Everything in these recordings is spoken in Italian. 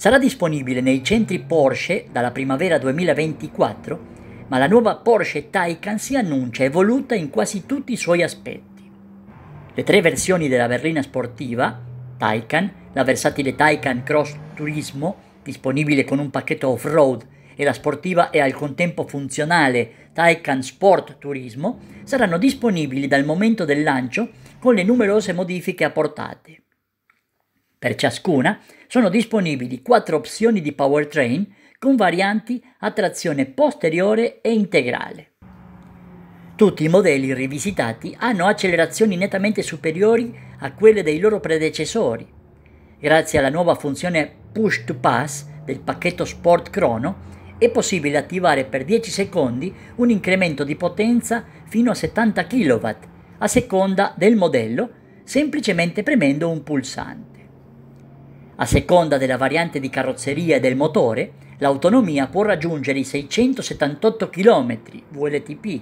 Sarà disponibile nei centri Porsche dalla primavera 2024, ma la nuova Porsche Taycan si annuncia evoluta in quasi tutti i suoi aspetti. Le tre versioni della berlina sportiva, Taycan, la versatile Taycan Cross Turismo, disponibile con un pacchetto off-road, e la sportiva e al contempo funzionale Taycan Sport Turismo, saranno disponibili dal momento del lancio con le numerose modifiche apportate. Per ciascuna sono disponibili quattro opzioni di powertrain con varianti a trazione posteriore e integrale. Tutti i modelli rivisitati hanno accelerazioni nettamente superiori a quelle dei loro predecessori. Grazie alla nuova funzione Push to Pass del pacchetto Sport Chrono è possibile attivare per 10 secondi un incremento di potenza fino a 70 kW a seconda del modello semplicemente premendo un pulsante. A seconda della variante di carrozzeria e del motore, l'autonomia può raggiungere i 678 km VLTP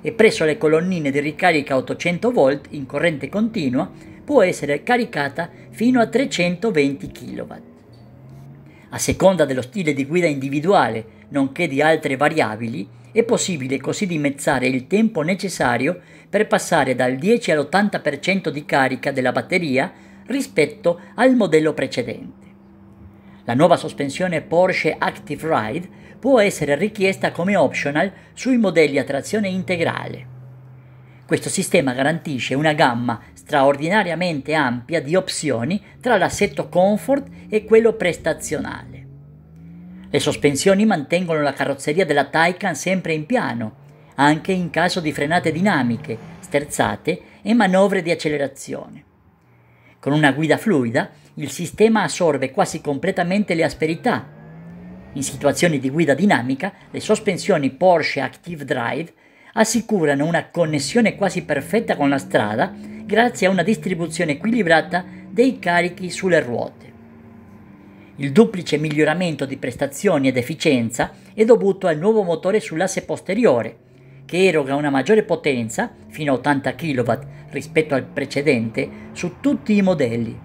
e presso le colonnine di ricarica 800 V in corrente continua può essere caricata fino a 320 kW. A seconda dello stile di guida individuale, nonché di altre variabili, è possibile così dimezzare il tempo necessario per passare dal 10 all'80% di carica della batteria rispetto al modello precedente. La nuova sospensione Porsche Active Ride può essere richiesta come optional sui modelli a trazione integrale. Questo sistema garantisce una gamma straordinariamente ampia di opzioni tra l'assetto comfort e quello prestazionale. Le sospensioni mantengono la carrozzeria della Taycan sempre in piano, anche in caso di frenate dinamiche, sterzate e manovre di accelerazione. Con una guida fluida, il sistema assorbe quasi completamente le asperità. In situazioni di guida dinamica, le sospensioni Porsche Active Drive assicurano una connessione quasi perfetta con la strada grazie a una distribuzione equilibrata dei carichi sulle ruote. Il duplice miglioramento di prestazioni ed efficienza è dovuto al nuovo motore sull'asse posteriore, che eroga una maggiore potenza, fino a 80 kW rispetto al precedente, su tutti i modelli.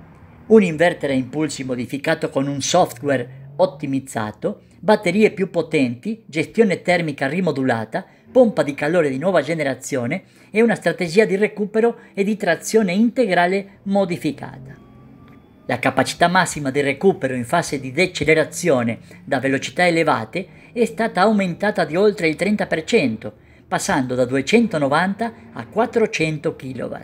Un inverter a impulsi modificato con un software ottimizzato, batterie più potenti, gestione termica rimodulata, pompa di calore di nuova generazione e una strategia di recupero e di trazione integrale modificata. La capacità massima di recupero in fase di decelerazione da velocità elevate è stata aumentata di oltre il 30%, passando da 290 a 400 kW.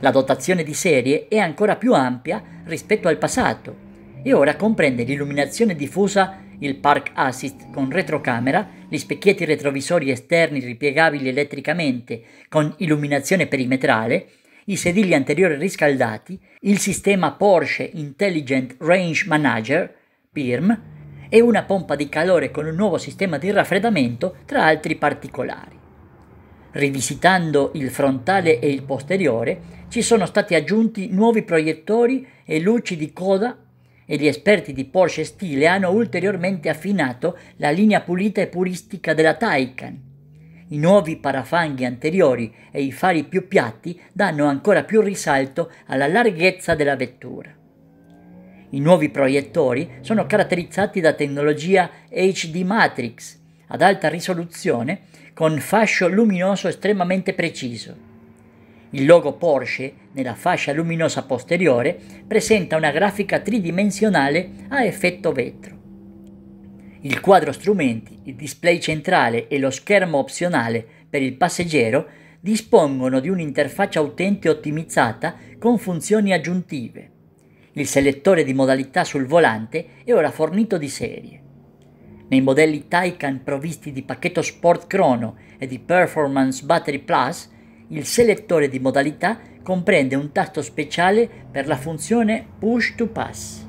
La dotazione di serie è ancora più ampia rispetto al passato e ora comprende l'illuminazione diffusa, il park assist con retrocamera, gli specchietti retrovisori esterni ripiegabili elettricamente con illuminazione perimetrale, i sedili anteriori riscaldati, il sistema Porsche Intelligent Range Manager, PIRM, e una pompa di calore con un nuovo sistema di raffreddamento, tra altri particolari. Rivisitando il frontale e il posteriore, ci sono stati aggiunti nuovi proiettori e luci di coda e gli esperti di Porsche Stile hanno ulteriormente affinato la linea pulita e puristica della Taycan. I nuovi parafanghi anteriori e i fari più piatti danno ancora più risalto alla larghezza della vettura. I nuovi proiettori sono caratterizzati da tecnologia HD Matrix ad alta risoluzione con fascio luminoso estremamente preciso. Il logo Porsche, nella fascia luminosa posteriore, presenta una grafica tridimensionale a effetto vetro. Il quadro strumenti, il display centrale e lo schermo opzionale per il passeggero dispongono di un'interfaccia utente ottimizzata con funzioni aggiuntive. Il selettore di modalità sul volante è ora fornito di serie. Nei modelli Taycan provvisti di pacchetto Sport Chrono e di Performance Battery Plus, il selettore di modalità comprende un tasto speciale per la funzione Push to Pass.